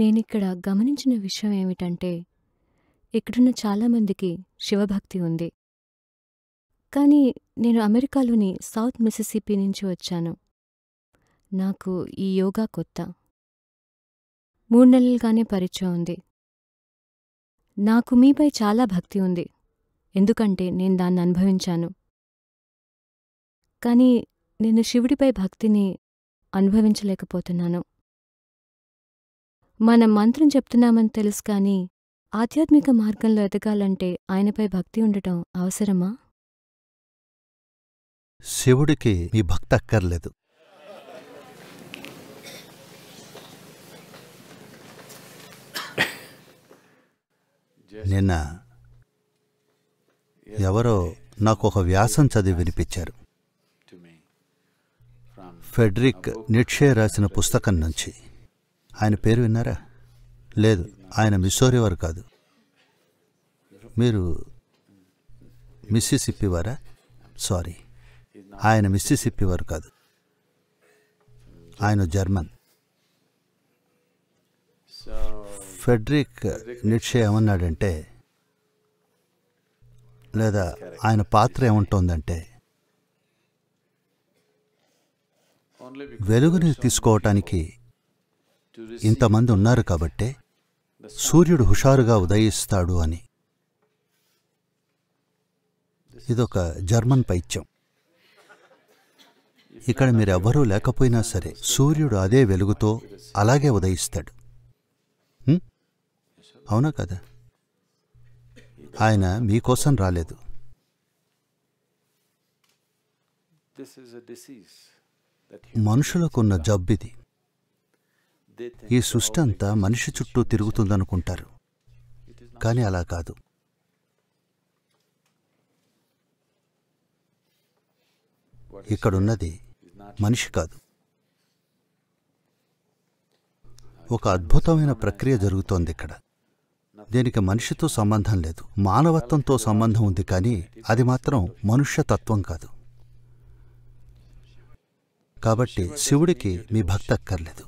నేనిక్కడ గమనించిన విషయం ఏమిటంటే ఇక్కడున్న చాలామందికి శివభక్తి ఉంది. కానీ నేను అమెరికాలోని సౌత్ మిసిసిపి నుంచి వచ్చాను. నాకు ఈ యోగా కొత్త. మూడు నెలలుగానే పరిచయం ఉంది. నాకు మీపై చాలా భక్తి ఉంది, ఎందుకంటే నేను దాన్ని అనుభవించాను కానీ నేను శివుడిపై భక్తిని అనుభవించలేకపోతున్నాను. మనం మంత్రం చెప్తున్నామని తెలుసు కానీ ఆధ్యాత్మిక మార్గంలో ఎదగాలంటే ఆయనపై భక్తి ఉండటం అవసరమా శివుడికి మీ భక్తి అక్కర్లేదు నిన్న ఎవరో నాకు ఒక వ్యాసం చదివి వినిపించారు ఫెడ్రిక్ నిక్షే రాసిన పుస్తకం నుంచి ఆయన పేరు విన్నారా లేదు ఆయన మిస్సోరి వారు కాదు మీరు మిస్సిసిప్పి వారా సారీ ఆయన మిస్సిసిప్పి వారు కాదు ఆయన జర్మన్ ఫెడ్రిక్ నిక్షే ఏమన్నాడంటే లేదా ఆయన పాత్ర ఏముంటుందంటే వెలుగుని తీసుకోవటానికి ఇంతమంది ఉన్నారు కాబట్టే సూర్యుడు హుషారుగా ఉదయిస్తాడు అని ఇదొక జర్మన్ పైత్యం ఇక్కడ మీరెవ్వరూ లేకపోయినా సరే సూర్యుడు అదే వెలుగుతో అలాగే ఉదయిస్తాడు అవునా కదా ఆయన మీకోసం రాలేదు మనుషులకున్న జబ్బిది ఈ సృష్టి అంతా మనిషి చుట్టూ తిరుగుతుందనుకుంటారు కానీ అలా కాదు ఇక్కడున్నది మనిషి కాదు ఒక అద్భుతమైన ప్రక్రియ జరుగుతోంది ఇక్కడ దీనికి మనిషితో సంబంధం లేదు మానవత్వంతో సంబంధం ఉంది కానీ అది మాత్రం మనుష్యతత్వం కాదు కాబట్టి శివుడికి మీ భక్తి అక్కర్లేదు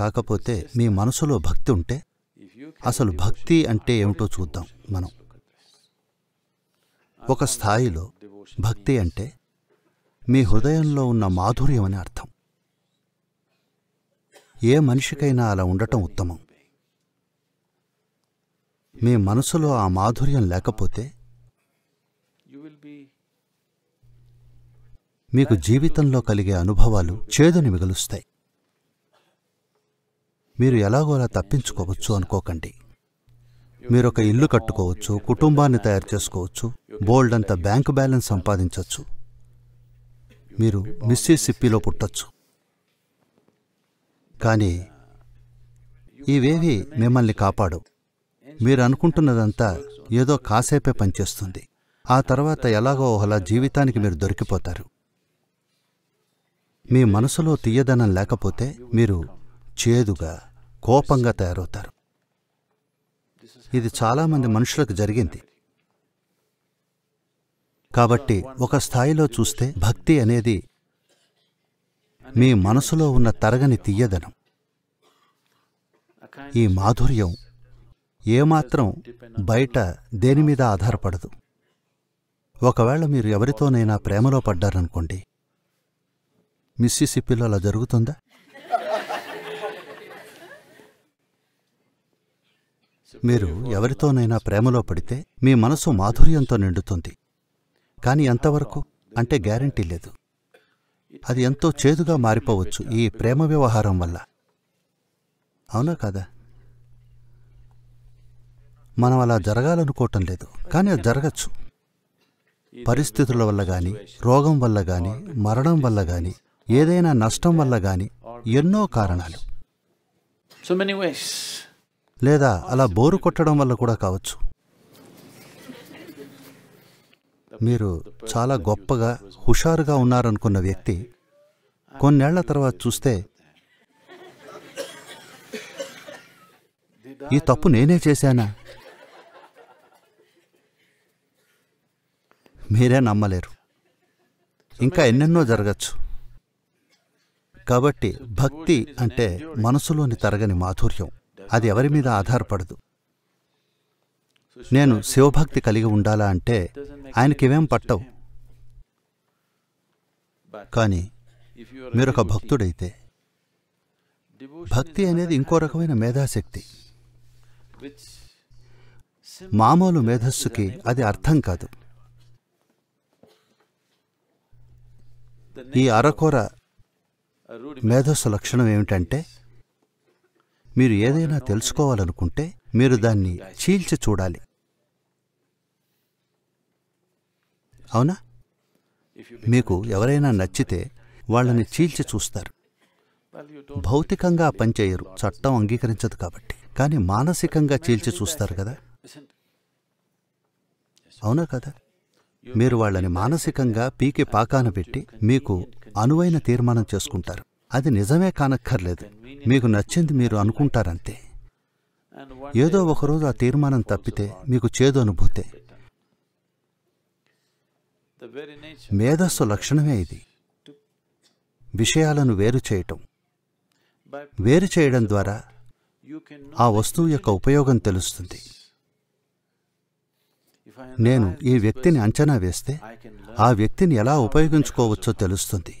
కాకపోతే మీ మనసులో భక్తి ఉంటే అసలు భక్తి అంటే ఏమిటో చూద్దాం మనం ఒక స్థాయిలో భక్తి అంటే మీ హృదయంలో ఉన్న మాధుర్యం అని అర్థం ఏ మనిషికైనా అలా ఉండటం ఉత్తమం మీ మనసులో ఆ మాధుర్యం లేకపోతే మీకు జీవితంలో కలిగే అనుభవాలు చేదుని మిగులుస్తాయి మీరు ఎలాగోలా తప్పించుకోవచ్చు అనుకోకండి మీరు ఒక ఇల్లు కట్టుకోవచ్చు కుటుంబాన్ని తయారు చేసుకోవచ్చు బోల్డ్ అంత బ్యాంక్ బ్యాలెన్స్ సంపాదించవచ్చు మీరు మిస్సీ సిప్పిలో పుట్టచ్చు కానీ ఇవేవి మిమ్మల్ని కాపాడు మీరు అనుకుంటున్నదంతా ఏదో కాసేపే పనిచేస్తుంది ఆ తర్వాత ఎలాగో ఒకలా జీవితానికి మీరు దొరికిపోతారు మీ మనసులో తీయదనం లేకపోతే మీరు చేదుగా కోపంగా తయారవుతారు ఇది చాలామంది మనుషులకు జరిగింది కాబట్టి ఒక స్థాయిలో చూస్తే భక్తి అనేది మీ మనసులో ఉన్న తరగని తీయదనం ఈ మాధుర్యం ఏమాత్రం బయట దేని మీద ఆధారపడదు ఒకవేళ మీరు ఎవరితోనైనా ప్రేమలో పడ్డారనుకోండి మిస్సిసిపిలో అలా జరుగుతుందా మీరు ఎవరితోనైనా ప్రేమలో పడితే మీ మనసు మాధుర్యంతో నిండుతుంది కానీ ఎంతవరకు అంటే గ్యారంటీ లేదు అది ఎంతో చేదుగా మారిపోవచ్చు ఈ ప్రేమ వ్యవహారం వల్ల అవునా కాదా మనం అలా జరగాలనుకోవటం లేదు కానీ అది జరగచ్చు పరిస్థితుల వల్ల కానీ రోగం వల్ల కానీ మరణం వల్ల కానీ ఏదైనా నష్టం వల్ల కానీ ఎన్నో కారణాలు సో మెనీ లేదా అలా బోరు కొట్టడం వల్ల కూడా కావచ్చు మీరు చాలా గొప్పగా హుషారుగా ఉన్నారనుకున్న వ్యక్తి కొన్నేళ్ల తర్వాత చూస్తే ఈ తప్పు నేనే చేశానా మీరే నమ్మలేరు ఇంకా ఎన్నెన్నో జరగచ్చు కాబట్టి భక్తి అంటే మనసులోని తరగని మాధుర్యం అది ఎవరి మీద ఆధారపడదు నేను శివభక్తి కలిగి ఉండాలా అంటే ఆయనకివేం పట్టవు కానీ మీరొక భక్తుడైతే భక్తి అనేది ఇంకో రకమైన మేధాశక్తి మామూలు మేధస్సుకి అది అర్థం కాదు ఈ అరకొర మేధస్సు లక్షణం ఏమిటంటే మీరు ఏదైనా తెలుసుకోవాలనుకుంటే మీరు దాన్ని చీల్చి చూడాలి అవునా మీకు ఎవరైనా నచ్చితే వాళ్ళని చీల్చి చూస్తారు భౌతికంగా పనిచేయరు చట్టం అంగీకరించదు కాబట్టి కానీ మానసికంగా చీల్చి చూస్తారు కదా అవునా కదా మీరు వాళ్ళని మానసికంగా పీకి పాకాన పెట్టి మీకు అనువైన తీర్మానం చేసుకుంటారు అది నిజమే కానక్కర్లేదు మీకు నచ్చింది మీరు అనుకుంటారంతే ఏదో ఒకరోజు ఆ తీర్మానం తప్పితే మీకు చేదు అనుభూతే మేధస్సు లక్షణమే ఇది విషయాలను వేరు చేయటం వేరు చేయడం ద్వారా ఆ వస్తువు యొక్క ఉపయోగం తెలుస్తుంది నేను ఈ వ్యక్తిని అంచనా వేస్తే ఆ వ్యక్తిని ఎలా ఉపయోగించుకోవచ్చో తెలుస్తుంది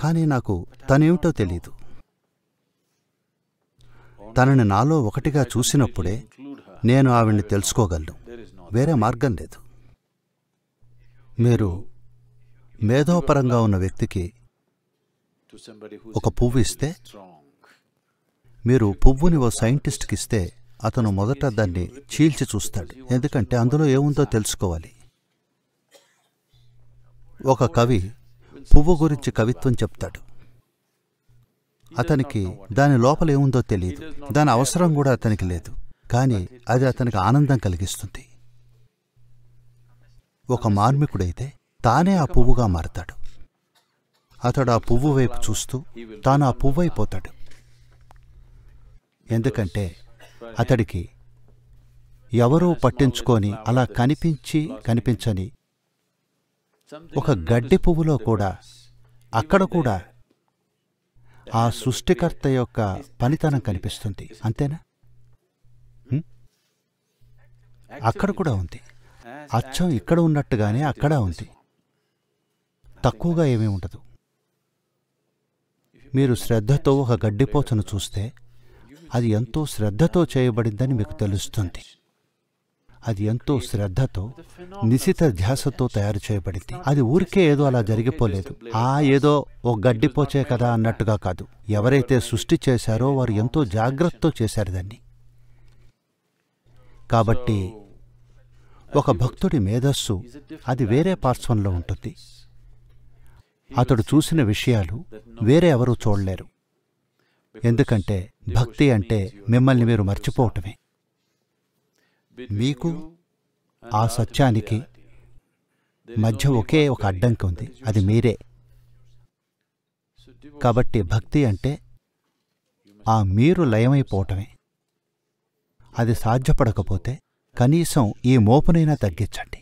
కానీ నాకు తనేమిటో తెలీదు తనని నాలో ఒకటిగా చూసినప్పుడే నేను ఆవిడ్ని తెలుసుకోగలను వేరే మార్గం లేదు మీరు మేధోపరంగా ఉన్న వ్యక్తికి ఒక పువ్వు ఇస్తే మీరు పువ్వుని ఓ సైంటిస్ట్కి ఇస్తే అతను మొదట దాన్ని చీల్చి చూస్తాడు ఎందుకంటే అందులో ఏముందో తెలుసుకోవాలి ఒక కవి పువ్వు గురించి కవిత్వం చెప్తాడు అతనికి దాని లోపల ఏముందో తెలియదు దాని అవసరం కూడా అతనికి లేదు కానీ అది అతనికి ఆనందం కలిగిస్తుంది ఒక మార్మికుడైతే తానే ఆ పువ్వుగా మారతాడు అతడు ఆ పువ్వు వైపు చూస్తూ తాను ఆ పువ్వు అయిపోతాడు ఎందుకంటే అతడికి ఎవరూ పట్టించుకొని అలా కనిపించి కనిపించని ఒక గడ్డి పువ్వులో కూడా అక్కడ కూడా ఆ సృష్టికర్త యొక్క పనితనం కనిపిస్తుంది అంతేనా అక్కడ కూడా ఉంది అచ్చం ఇక్కడ ఉన్నట్టుగానే అక్కడ ఉంది తక్కువగా ఏమీ ఉండదు మీరు శ్రద్ధతో ఒక గడ్డిపోచను చూస్తే అది ఎంతో శ్రద్ధతో చేయబడిందని మీకు తెలుస్తుంది అది ఎంతో శ్రద్ధతో నిశిత ధ్యాసతో తయారు చేయబడింది అది ఊరికే ఏదో అలా జరిగిపోలేదు ఆ ఏదో ఓ గడ్డిపోచే కదా అన్నట్టుగా కాదు ఎవరైతే సృష్టి చేశారో వారు ఎంతో జాగ్రత్తతో చేశారు దాన్ని కాబట్టి ఒక భక్తుడి మేధస్సు అది వేరే పార్శ్వంలో ఉంటుంది అతడు చూసిన విషయాలు వేరే ఎవరూ చూడలేరు ఎందుకంటే భక్తి అంటే మిమ్మల్ని మీరు మర్చిపోవటమే మీకు ఆ సత్యానికి మధ్య ఒకే ఒక అడ్డంకి ఉంది అది మీరే కాబట్టి భక్తి అంటే ఆ మీరు లయమైపోవటమే అది సాధ్యపడకపోతే కనీసం ఈ మోపునైనా తగ్గించండి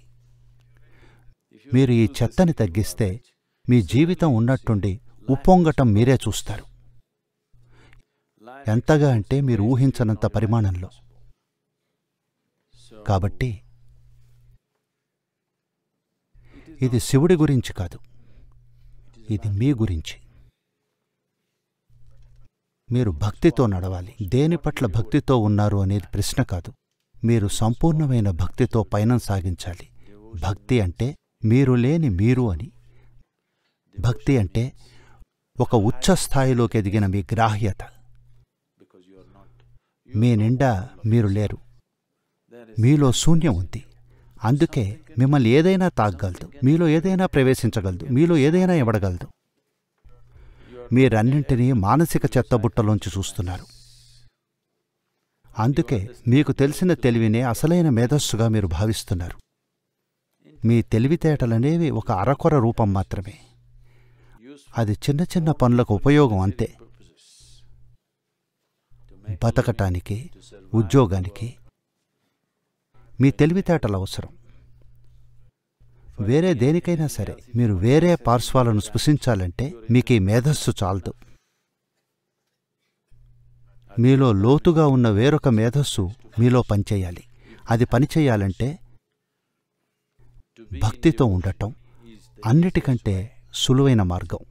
మీరు ఈ చెత్తని తగ్గిస్తే మీ జీవితం ఉన్నట్టుండి ఉప్పొంగటం మీరే చూస్తారు ఎంతగా అంటే మీరు ఊహించనంత పరిమాణంలో కాబట్టి ఇది శివుడి గురించి కాదు ఇది మీ గురించి మీరు భక్తితో నడవాలి దేని పట్ల భక్తితో ఉన్నారు అనేది ప్రశ్న కాదు మీరు సంపూర్ణమైన భక్తితో పయనం సాగించాలి భక్తి అంటే మీరు లేని మీరు అని భక్తి అంటే ఒక ఉచ్చస్థాయిలోకి స్థాయిలోకి ఎదిగిన మీ గ్రాహ్యత మీ నిండా మీరు లేరు మీలో శూన్యం ఉంది అందుకే మిమ్మల్ని ఏదైనా తాగలదు మీలో ఏదైనా ప్రవేశించగలదు మీలో ఏదైనా ఇవ్వడగలదు మీరన్నింటినీ మానసిక చెత్తబుట్టలోంచి చూస్తున్నారు అందుకే మీకు తెలిసిన తెలివినే అసలైన మేధస్సుగా మీరు భావిస్తున్నారు మీ తెలివితేటలనేవి ఒక అరకొర రూపం మాత్రమే అది చిన్న చిన్న పనులకు ఉపయోగం అంతే బతకటానికి ఉద్యోగానికి మీ తెలివితేటలు అవసరం వేరే దేనికైనా సరే మీరు వేరే పార్శ్వాలను స్పృశించాలంటే మీకు ఈ మేధస్సు చాలదు మీలో లోతుగా ఉన్న వేరొక మేధస్సు మీలో పనిచేయాలి అది పనిచేయాలంటే భక్తితో ఉండటం అన్నిటికంటే సులువైన మార్గం